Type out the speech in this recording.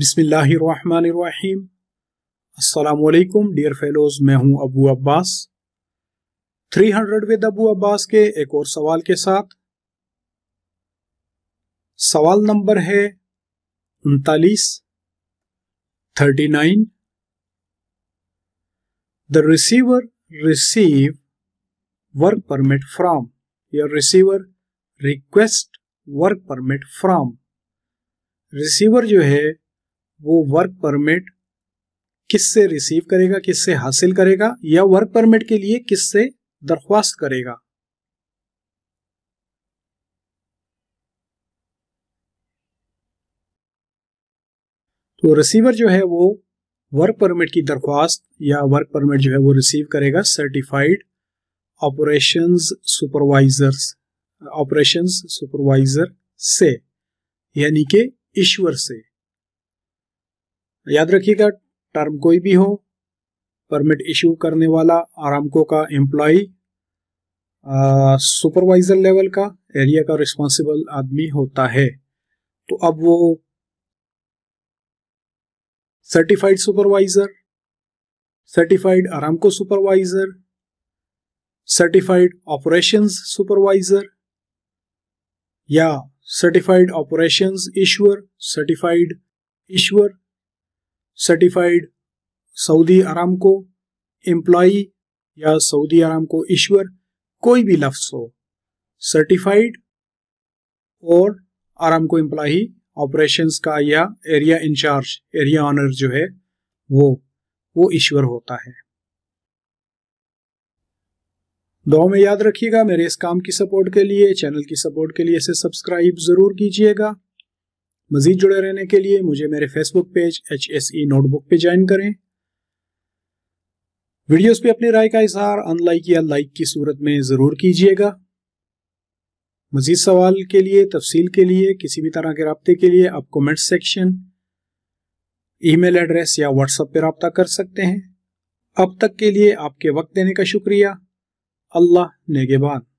बिसमीम् अल्लाम dear fellows मैं हूं अबू अब्बास 300 विद अबू अब्बास के एक और सवाल के साथ सवाल नंबर है उनतालीस thirty nine the receiver receive work permit from your receiver request work permit from receiver जो है वो वर्क परमिट किससे रिसीव करेगा किससे हासिल करेगा या वर्क परमिट के लिए किससे दरख्वास्त करेगा तो रिसीवर जो है वो वर्क परमिट की दरख्वास्त या वर्क परमिट जो है वो रिसीव करेगा certified operations supervisors operations supervisor से यानी कि ईश्वर से याद रखिएगा टर्म कोई भी हो परमिट इशू करने वाला आरामको का एम्प्लॉ सुपरवाइजर लेवल का एरिया का रिस्पॉन्सिबल आदमी होता है तो अब वो certified supervisor certified Aramco supervisor certified operations supervisor या सर्टिफाइड ऑपरेशंस ईश्वर सर्टिफाइड ईश्वर certified Saudi Aramco employee या सऊदी आराम को ईश्वर कोई भी लफ्स हो सर्टिफाइड और आराम को एम्प्लॉई ऑपरेशंस का या एरिया इंचार्ज एरिया ऑनर जो है वो वो ईश्वर होता है दो में याद रखिएगा मेरे इस काम की सपोर्ट के लिए चैनल की सपोर्ट के लिए इसे सब्सक्राइब जरूर कीजिएगा मज़ीद जुड़े रहने के लिए मुझे मेरे Facebook page H S E notebook पे ज्वाइन करें वीडियोस पे अपनी राय का इजहार अनलाइक या लाइक की सूरत में ज़रूर कीजिएगा मज़ीद सवाल के लिए तफसील के लिए किसी भी तरह के रबते के लिए आप कमेंट सेक्शन ईमेल एड्रेस या व्हाट्सएप पर रबता कर सकते हैं अब तक के लिए आपके वक्त देने का शुक्रिया अल्लाह नेगेबान